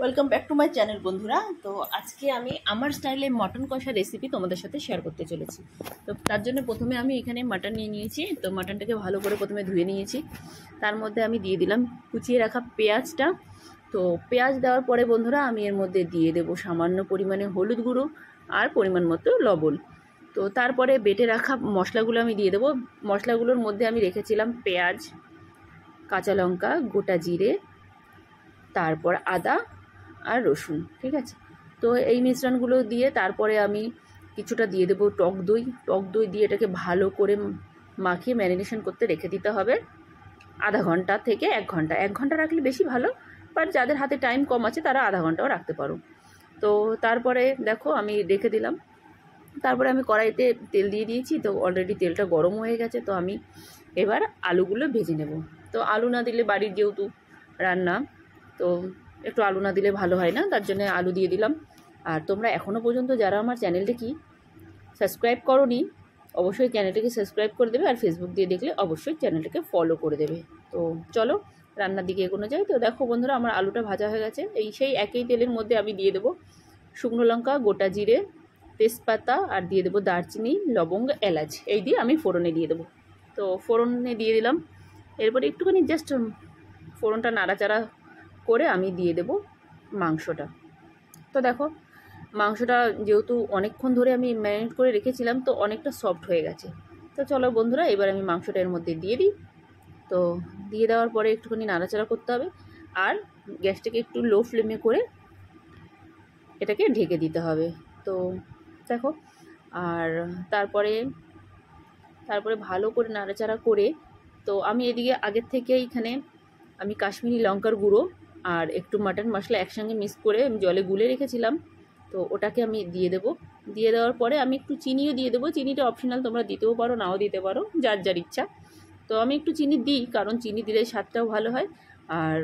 welcome back to my channel বন্ধুরা তো আজকে আমি আমার স্টাইলে মটন কষা রেসিপি তোমাদের সাথে শেয়ার করতে চলেছি তো তার জন্য প্রথমে আমি এখানে মাটন নিয়ে নিয়েছি তো মাটনটাকে ভালো করে প্রথমে ধুয়ে নিয়েছি তার মধ্যে আমি দিয়ে দিলাম কুচিয়ে রাখা পেঁয়াজটা তো পেঁয়াজ দেওয়ার পরে বন্ধুরা আমি এর মধ্যে দিয়ে দেব সামান্য পরিমাণে হলুদ গুঁড়ো আর পরিমাণ মতো লবণ তো তারপরে বেটে রাখা মশলাগুলো আমি দিয়ে দেবো মশলাগুলোর মধ্যে আমি রেখেছিলাম পেঁয়াজ কাঁচা লঙ্কা গোটা জিরে তারপর আদা আর রসুন ঠিক আছে তো এই মিশ্রণগুলো দিয়ে তারপরে আমি কিছুটা দিয়ে দেবো টক দই টক দই দিয়ে এটাকে ভালো করে মাখিয়ে ম্যারিনেশন করতে রেখে দিতে হবে আধা ঘন্টা থেকে এক ঘন্টা এক ঘন্টা রাখলে বেশি ভালো বাট যাদের হাতে টাইম কম আছে তারা আধা ঘন্টাও রাখতে পারো তো তারপরে দেখো আমি রেখে দিলাম তারপরে আমি কড়াইতে তেল দিয়ে দিয়েছি তো অলরেডি তেলটা গরম হয়ে গেছে তো আমি এবার আলুগুলো ভেজে নেব তো আলু না দিলে বাড়ির যেহেতু রান্না তো একটু আলু না দিলে ভালো হয় না তার জন্য আলু দিয়ে দিলাম আর তোমরা এখনও পর্যন্ত যারা আমার চ্যানেলটা কি সাবস্ক্রাইব নি অবশ্যই চ্যানেলটাকে সাবস্ক্রাইব করে দেবে আর ফেসবুক দিয়ে দেখলে অবশ্যই চ্যানেলটাকে ফলো করে দেবে তো চলো রান্নার দিকে এগোনো যায় তো দেখো বন্ধুরা আমার আলুটা ভাজা হয়ে গেছে এই সেই একই তেলের মধ্যে আমি দিয়ে দেবো শুকনো লঙ্কা গোটা জিরে তেজপাতা আর দিয়ে দেবো দারচিনি লবঙ্গ এলাচ এই দিয়ে আমি ফোড়নে দিয়ে দেবো তো ফোড়নে দিয়ে দিলাম এরপরে একটুখানি জাস্ট ফোড়নটা নাড়াচাড়া করে আমি দিয়ে দেব মাংসটা তো দেখো মাংসটা যেহেতু অনেকক্ষণ ধরে আমি ম্যারিনেট করে রেখেছিলাম তো অনেকটা সফট হয়ে গেছে তো চলো বন্ধুরা এবার আমি মাংসটা এর মধ্যে দিয়ে দিই তো দিয়ে দেওয়ার পরে একটুখানি নাড়াচাড়া করতে হবে আর গ্যাসটাকে একটু লো ফ্লেমে করে এটাকে ঢেকে দিতে হবে তো দেখো আর তারপরে তারপরে ভালো করে নাড়াচাড়া করে তো আমি এদিকে আগের থেকে এইখানে আমি কাশ্মীরি লঙ্কার গুঁড়ো আর একটু মাটন মশলা একসঙ্গে মিক্স করে আমি জলে গুলে রেখেছিলাম তো ওটাকে আমি দিয়ে দেব দিয়ে দেওয়ার পরে আমি একটু চিনিও দিয়ে দেবো চিনিটা অপশনাল তোমরা দিতেও পারো নাও দিতে পারো যার যার ইচ্ছা তো আমি একটু চিনি দিই কারণ চিনি দিলে স্বাদটাও ভালো হয় আর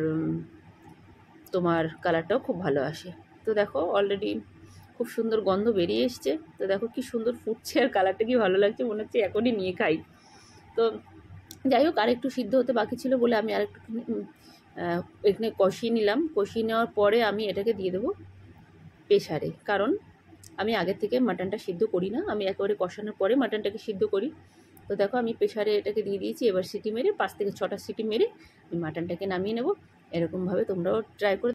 তোমার কালারটাও খুব ভালো আসে তো দেখো অলরেডি খুব সুন্দর গন্ধ বেরিয়ে এসছে তো দেখো কি সুন্দর ফুটছে আর কালারটা কি ভালো লাগছে মনে হচ্ছে এখনই নিয়ে খাই তো যাই হোক আর একটু সিদ্ধ হতে বাকি ছিল বলে আমি আর একটু এখানে কষিয়ে নিলাম কষিয়ে নেওয়ার পরে আমি এটাকে দিয়ে দেবো প্রেশারে কারণ আমি আগে থেকে মাটনটা সিদ্ধ করি না আমি একেবারে কষানোর পরে মাটনটাকে সিদ্ধ করি তো দেখো আমি প্রেশারে এটাকে দিয়ে দিয়েছি এবার সিটি মেরে পাঁচ থেকে ছটা সিটি মেরে আমি মাটনটাকে নামিয়ে নেব এরকমভাবে তোমরাও ট্রাই করে